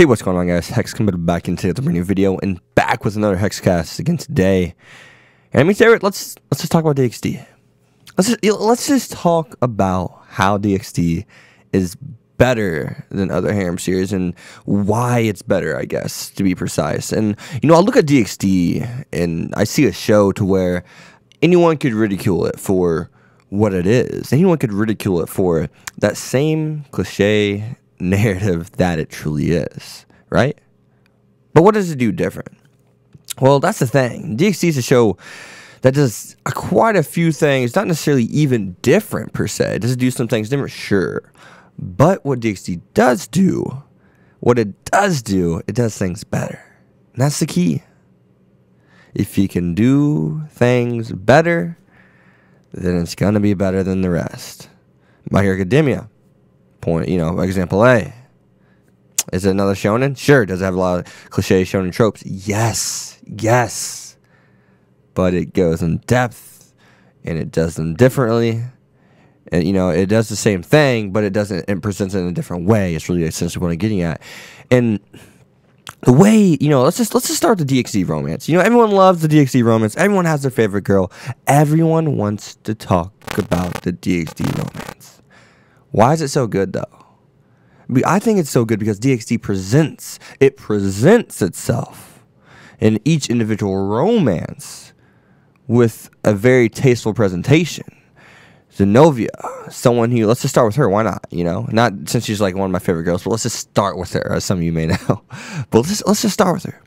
Hey, what's going on guys? Hex coming back into the brand new video and back with another Hexcast again today. And I mean, Derek, let's let's just talk about DXD. Let's just let's just talk about how DXD is better than other harem series and why it's better, I guess, to be precise. And you know, I look at DXD and I see a show to where anyone could ridicule it for what it is. Anyone could ridicule it for that same cliche narrative that it truly is, right? But what does it do different? Well, that's the thing. DXD is a show that does quite a few things, not necessarily even different per se. Does it do some things different? Sure. But what DXD does do, what it does do, it does things better. And that's the key. If you can do things better, then it's going to be better than the rest. My Academia point, you know, example A. Is it another shonen? Sure. Does it have a lot of cliche shonen tropes? Yes. Yes. But it goes in depth and it does them differently. And, you know, it does the same thing, but it doesn't, it presents it in a different way. It's really essentially what I'm getting at. And, the way you know let's just let's just start the dxd romance you know everyone loves the dxd romance everyone has their favorite girl everyone wants to talk about the dxd romance why is it so good though? I think it's so good because DXD presents, it presents itself in each individual romance with a very tasteful presentation. Zenobia, someone who, let's just start with her. Why not? You know, not since she's like one of my favorite girls, but let's just start with her, as some of you may know. But let's, let's just start with her.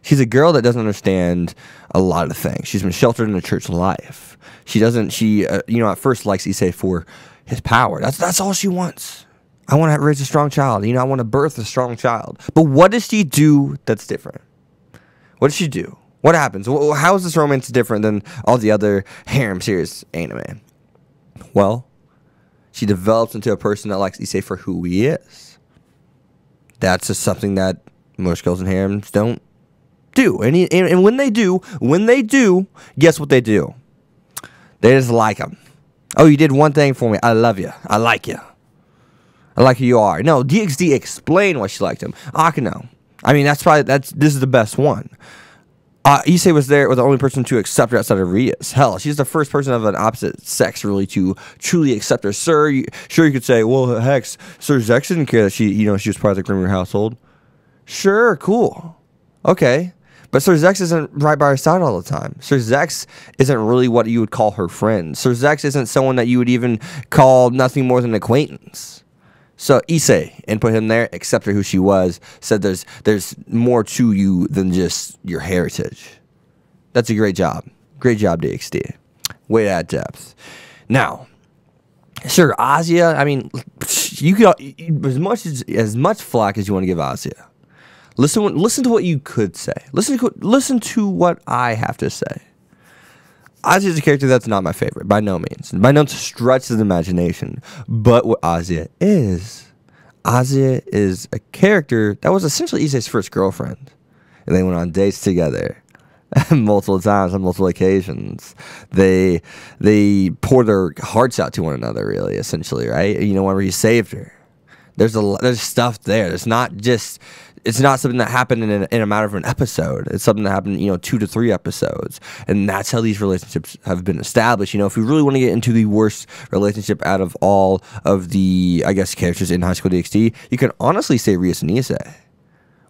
She's a girl that doesn't understand a lot of things. She's been sheltered in a church life. She doesn't, she, uh, you know, at first likes Issei for his power. That's that's all she wants. I want to raise a strong child. You know, I want to birth a strong child. But what does she do that's different? What does she do? What happens? How is this romance different than all the other harem series anime? Well, she develops into a person that likes Issei for who he is. That's just something that most girls in harems don't do. And, he, and, and when they do, when they do, guess what they do? They just like him. Oh, you did one thing for me. I love you. I like you. I like who you are. No, DXD explain why she liked him. Akino. I mean, that's probably that's this is the best one. Uh, Issei was there was the only person to accept her outside of Rias. Hell, she's the first person of an opposite sex really to truly accept her. Sir, you, sure you could say, well, Hex, Sir Zex didn't care that she, you know, she was part of the Grimmer household. Sure, cool, okay. But Sir Zex isn't right by her side all the time. Sir Zex isn't really what you would call her friend. Sir Zex isn't someone that you would even call nothing more than acquaintance. So Issei and put him there, accept her who she was, said there's there's more to you than just your heritage. That's a great job. Great job, DXD. Way add depth. Now, sure, Azia, I mean, you could as much as as much flack as you want to give Azia. Listen, listen to what you could say. Listen, to, listen to what I have to say. Ozzy is a character that's not my favorite, by no means. By no stretch of the imagination. But what Ozzy is, Ozzy is a character that was essentially Issei's first girlfriend. And they went on dates together multiple times on multiple occasions. They they pour their hearts out to one another, really, essentially, right? You know, whenever he saved her. There's a there's stuff there. It's not just it's not something that happened in a, in a matter of an episode. It's something that happened, you know, two to three episodes, and that's how these relationships have been established. You know, if we really want to get into the worst relationship out of all of the, I guess, characters in High School DxD, you can honestly say Rias and Issa.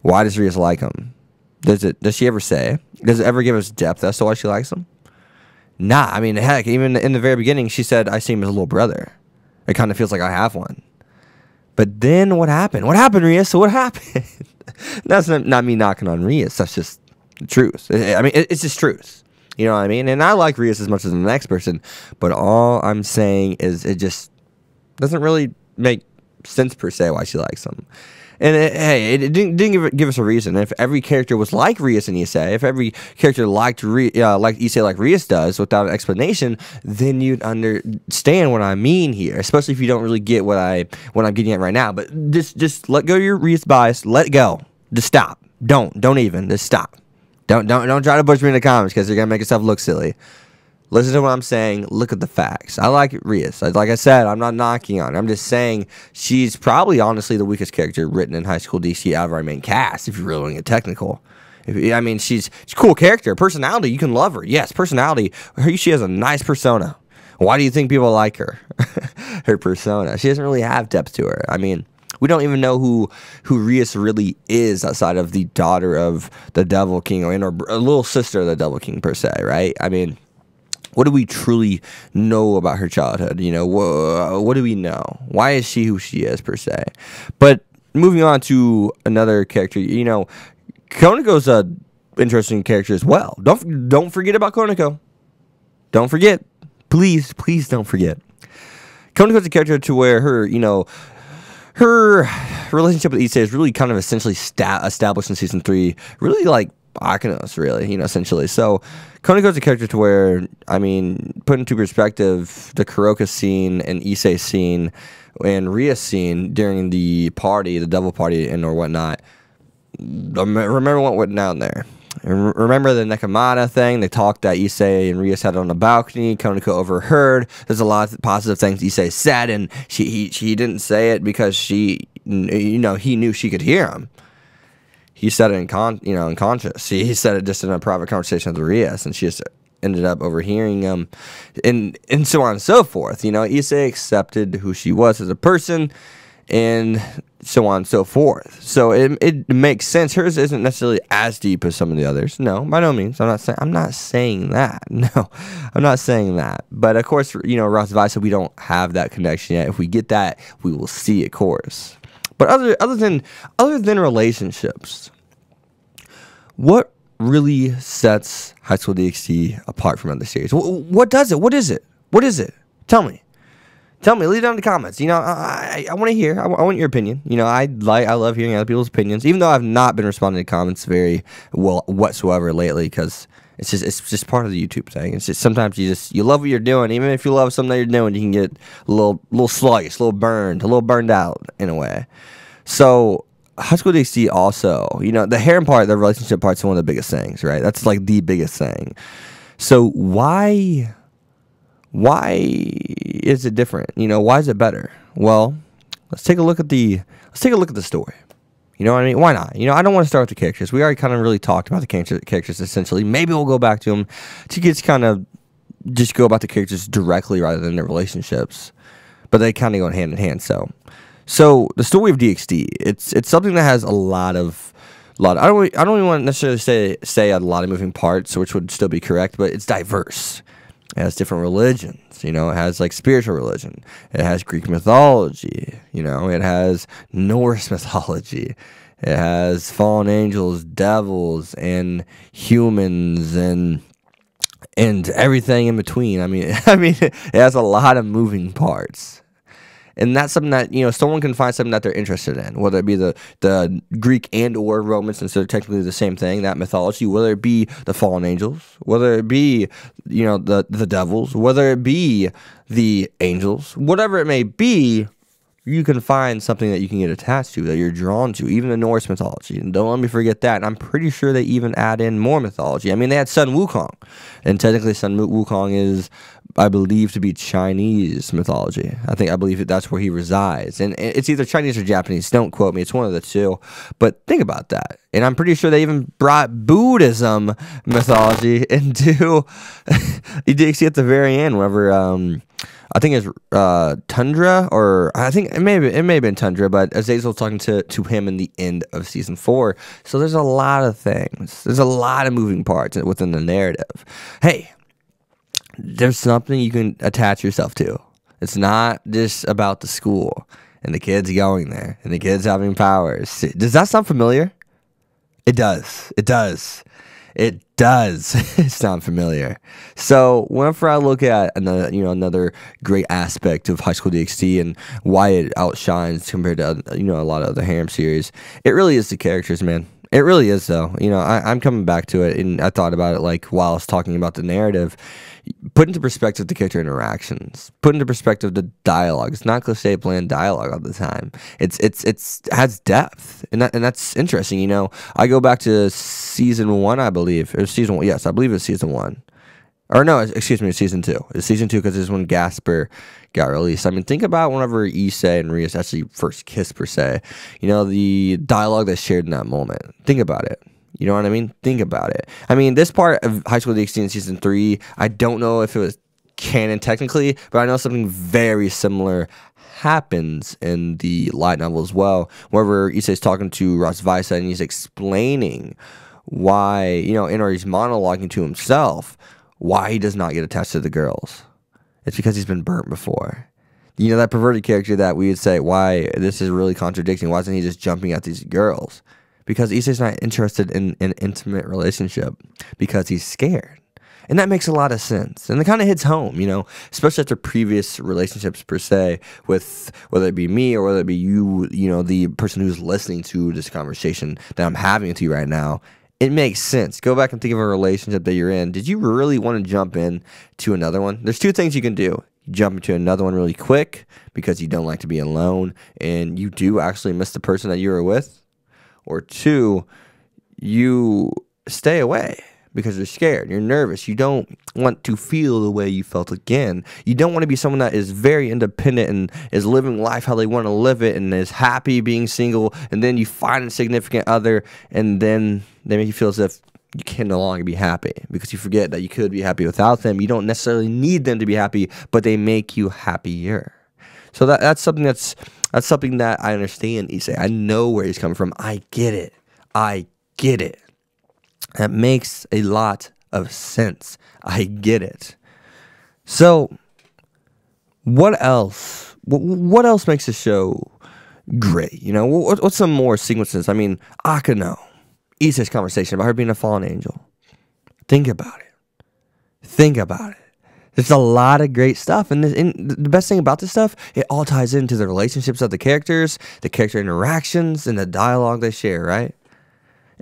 Why does Rias like him? Does it? Does she ever say? Does it ever give us depth as to why she likes him? Nah, I mean, heck, even in the very beginning, she said, "I see him as a little brother." It kind of feels like I have one. But then what happened? What happened, Rias? So What happened? That's not, not me knocking on Rias. That's just the truth. I mean, it's just truth. You know what I mean? And I like Rias as much as the next person, but all I'm saying is it just doesn't really make sense per se why she likes him. And it, hey, it, it didn't, didn't give, give, us a reason. If every character was like Rias and Issei, if every character liked Re, uh, liked Issei like Rias does without an explanation, then you'd understand what I mean here. Especially if you don't really get what I what I'm getting at right now. But just just let go of your Rias bias. Let go. Just stop. Don't. Don't even. Just stop. Don't don't don't try to push me in the comments because you're gonna make yourself look silly. Listen to what I'm saying. Look at the facts. I like Rias. Like I said, I'm not knocking on. Her. I'm just saying she's probably honestly the weakest character written in High School DC out of our main cast. If you're really going to get technical. If, I mean, she's she's a cool character, personality. You can love her. Yes, personality. she has a nice persona. Why do you think people like her? her persona. She doesn't really have depth to her. I mean, we don't even know who who Rias really is outside of the daughter of the Devil King or, or a little sister of the Devil King per se, right? I mean, what do we truly know about her childhood? You know, what, what do we know? Why is she who she is per se? But moving on to another character, you know, Konako's a interesting character as well. Don't don't forget about Konako. Don't forget, please, please don't forget. Konako's a character to where her, you know, her relationship with Issei is really kind of essentially established in season three, really like Akinos, really, you know, essentially. So goes a character to where, I mean, put into perspective the Kuroka scene and Issei scene and Ria scene during the party, the devil party and or whatnot. Remember what went down there. And remember the nekomata thing, the talk that Issei and Rios had on the balcony, Konako overheard. There's a lot of positive things Issei said, and she he, she didn't say it because she, you know, he knew she could hear him. He said it in con, you know, unconscious. He, he said it just in a private conversation with Rios, and she just ended up overhearing him, and and so on and so forth. You know, Issei accepted who she was as a person and so on and so forth. So it, it makes sense. Hers isn't necessarily as deep as some of the others. No, by no means. I'm not saying I'm not saying that. No, I'm not saying that. But of course, you know, Ross Visa, we don't have that connection yet. If we get that, we will see, of course. But other other than other than relationships, what really sets High School DxD apart from other series? What, what does it? What is it? What is it? Tell me. Tell me, leave it down in the comments. You know, I, I, I want to hear. I, want your opinion. You know, I like, I love hearing other people's opinions, even though I've not been responding to comments very well whatsoever lately because it's just it's just part of the YouTube thing. It's just sometimes you just you love what you're doing, even if you love something that you're doing, you can get a little little sluggish, a little burned, a little burned out in a way. So high school DC also, you know, the harem part, the relationship part, is one of the biggest things, right? That's like the biggest thing. So why why is it different? You know, why is it better? Well, let's take a look at the let's take a look at the story. You know what I mean? Why not? You know, I don't want to start with the characters. We already kind of really talked about the characters essentially. Maybe we'll go back to them to get kind of just go about the characters directly rather than their relationships. But they kind of go hand in hand. So, so the story of DxD, it's it's something that has a lot of a lot. Of, I don't I don't even want to necessarily say say a lot of moving parts, which would still be correct, but it's diverse. It has different religions, you know, it has like spiritual religion, it has Greek mythology, you know, it has Norse mythology, it has fallen angels, devils, and humans and and everything in between. I mean, I mean, it has a lot of moving parts and that's something that you know someone can find something that they're interested in whether it be the the greek and or Romans, since they're technically the same thing that mythology whether it be the fallen angels whether it be you know the the devils whether it be the angels whatever it may be you can find something that you can get attached to that you're drawn to even the norse mythology and don't let me forget that and i'm pretty sure they even add in more mythology i mean they had sun wukong and technically sun wukong is I believe to be Chinese mythology. I think I believe that that's where he resides, and it's either Chinese or Japanese. Don't quote me; it's one of the two. But think about that, and I'm pretty sure they even brought Buddhism mythology into Dixie at the very end, whenever. Um, I think it's uh, Tundra, or I think it may have, it may have been Tundra, but Azazel talking to, to him in the end of season four. So there's a lot of things. There's a lot of moving parts within the narrative. Hey, there's something you can attach yourself to. It's not just about the school and the kids going there and the kids having powers. Does that sound familiar? It does. It does. It does sound familiar. So whenever I look at another, you know, another great aspect of High School DxD and why it outshines compared to you know a lot of other harem series, it really is the characters, man. It really is, though. You know, I, am coming back to it, and I thought about it like while I was talking about the narrative. Put into perspective the character interactions. Put into perspective the dialogue. It's not cliche bland dialogue all the time. It's it's it's has depth, and that, and that's interesting. You know, I go back to season one, I believe, or season one. Yes, I believe it's season one or no, excuse me, it's season two. It's season two because this is when Gasper got released. I mean, think about whenever Issei and Rias actually first kissed per se. You know, the dialogue that's shared in that moment. Think about it. You know what I mean? Think about it. I mean, this part of High School DxD in season three, I don't know if it was canon technically, but I know something very similar happens in the light novel as well. Wherever Issei's talking to Vaisa and he's explaining why, you know, he's monologuing to himself why he does not get attached to the girls. It's because he's been burnt before. You know, that perverted character that we would say, why this is really contradicting. Why isn't he just jumping at these girls? Because Issei's not interested in an in intimate relationship because he's scared. And that makes a lot of sense. And it kind of hits home, you know, especially after previous relationships per se, with whether it be me or whether it be you, you know, the person who's listening to this conversation that I'm having with you right now it makes sense. Go back and think of a relationship that you're in. Did you really want to jump in to another one? There's two things you can do. You jump into another one really quick because you don't like to be alone and you do actually miss the person that you were with. Or two, you stay away because you're scared, you're nervous, you don't want to feel the way you felt again. You don't want to be someone that is very independent and is living life how they want to live it and is happy being single, and then you find a significant other, and then they make you feel as if you can no longer be happy because you forget that you could be happy without them. You don't necessarily need them to be happy, but they make you happier. So that that's something that's that's something that I understand, Issei. I know where he's coming from. I get it. I get it. That makes a lot of sense. I get it. So, what else? What else makes the show great? You know, what's some more sequences? I mean, Akano, Issa's conversation about her being a fallen angel. Think about it. Think about it. There's a lot of great stuff, and the best thing about this stuff, it all ties into the relationships of the characters, the character interactions, and the dialogue they share. Right?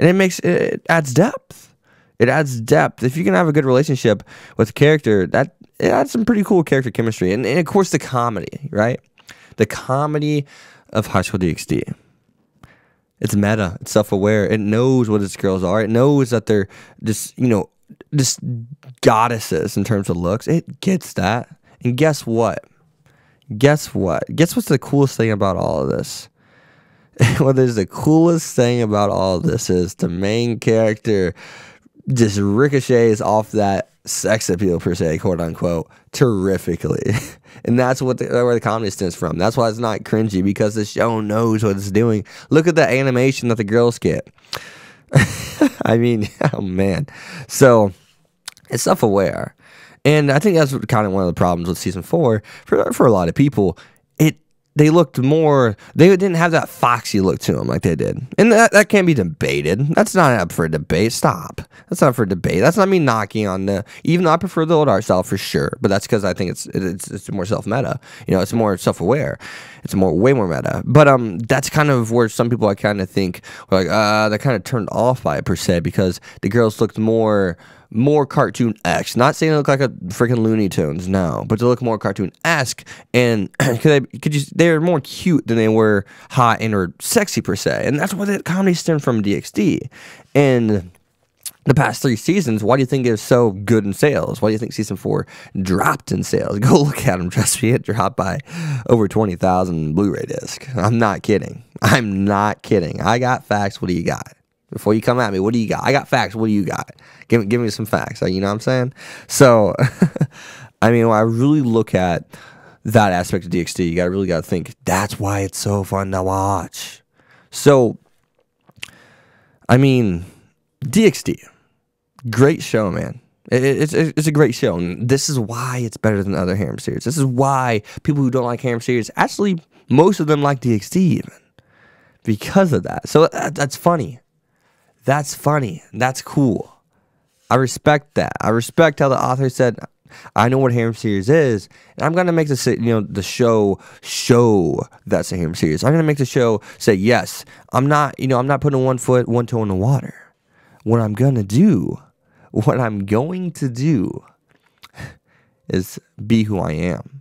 and it makes it adds depth. It adds depth. If you can have a good relationship with character, that it adds some pretty cool character chemistry, and, and of course the comedy, right? The comedy of High School DxD. It's meta. It's self-aware. It knows what its girls are. It knows that they're just you know just goddesses in terms of looks. It gets that. And guess what? Guess what? Guess what's the coolest thing about all of this? what is the coolest thing about all this is the main character just ricochets off that sex appeal per se, quote unquote, terrifically. and that's what the, where the comedy stems from. That's why it's not cringy because the show knows what it's doing. Look at the animation that the girls get. I mean, oh man. So it's self aware. And I think that's kind of one of the problems with season four for, for a lot of people they looked more they didn't have that foxy look to them like they did and that, that can't be debated that's not up for debate stop that's not for debate that's not me knocking on the even though i prefer the old art style for sure but that's because i think it's it's it's more self-meta you know it's more self-aware it's more way more meta but um that's kind of where some people i kind of think like uh they're kind of turned off by it per se because the girls looked more more cartoon esque. Not saying it look like a freaking Looney Tunes, no, but to look more cartoon esque. And could they, could you, they're more cute than they were hot and or sexy per se. And that's why the comedy stemmed from DxD. And the past three seasons, why do you think it's so good in sales? Why do you think season four dropped in sales? Go look at them. Trust me, it dropped by over 20,000 Blu ray disc. I'm not kidding. I'm not kidding. I got facts. What do you got? before you come at me. What do you got? I got facts. What do you got? Give, give me some facts. you know what I'm saying? So, I mean, when I really look at that aspect of DXT, you got really gotta think that's why it's so fun to watch. So, I mean, DXT, great show, man. it's, it's a great show, and this is why it's better than other harem series. This is why people who don't like harem series actually most of them like DXT even because of that. So that's funny. That's funny. That's cool. I respect that. I respect how the author said, I know what Harem series is, and I'm gonna make the you know the show show that's a Harem series. I'm gonna make the show say yes. I'm not you know I'm not putting one foot one toe in the water. What I'm gonna do, what I'm going to do, is be who I am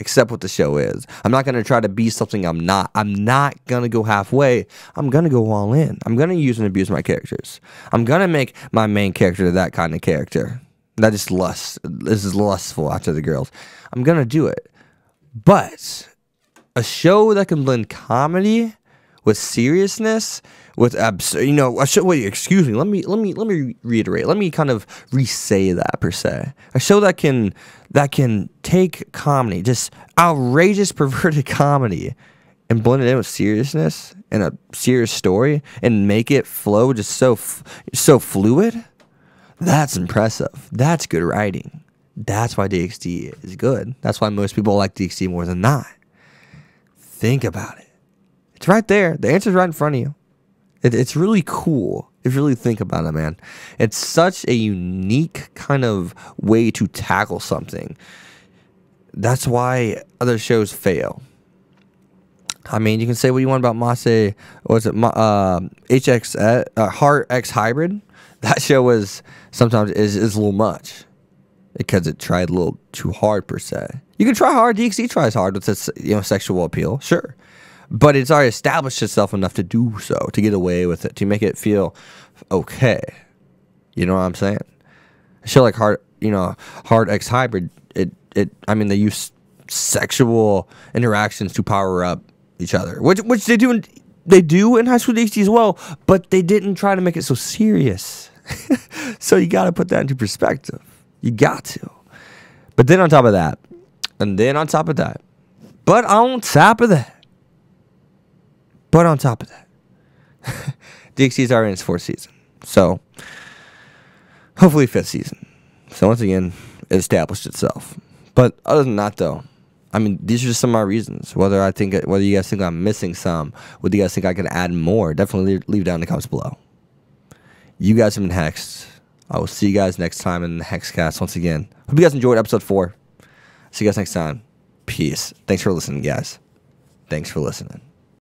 accept what the show is. I'm not going to try to be something I'm not. I'm not going to go halfway. I'm going to go all in. I'm going to use and abuse my characters. I'm going to make my main character that kind of character. That is lust. This is lustful after the girls. I'm going to do it. But a show that can blend comedy with seriousness, with absurd, you know, wait, excuse me. Let me let me let me reiterate. Let me kind of re-say that per se. A show that can that can take comedy, just outrageous perverted comedy, and blend it in with seriousness and a serious story and make it flow just so so fluid. That's impressive. That's good writing. That's why DXD is good. That's why most people like DXD more than not. Think about it. It's right there. The answer's right in front of you. It, it's really cool if you really think about it, man. It's such a unique kind of way to tackle something. That's why other shows fail. I mean, you can say what you want about Mase. Was it uh, HX uh, Heart X Hybrid? That show was sometimes is is a little much because it tried a little too hard per se. You can try hard. DXD tries hard with its you know sexual appeal, sure, but it's already established itself enough to do so, to get away with it, to make it feel okay. You know what I'm saying? Shit like hard, you know, hard X hybrid. It, it. I mean, they use sexual interactions to power up each other, which, which they do, in, they do in High School DxD as well. But they didn't try to make it so serious. so you got to put that into perspective. You got to. But then on top of that, and then on top of that, but on top of that, but on top of that, Dixie's already in its fourth season. So hopefully fifth season. So once again, it established itself. But other than that though, I mean, these are just some of my reasons. Whether I think, whether you guys think I'm missing some, whether you guys think I could add more, definitely leave down in the comments below. You guys have been hexed. I will see you guys next time in the Hexcast once again. Hope you guys enjoyed episode four. See you guys next time. Peace. Thanks for listening, guys. Thanks for listening.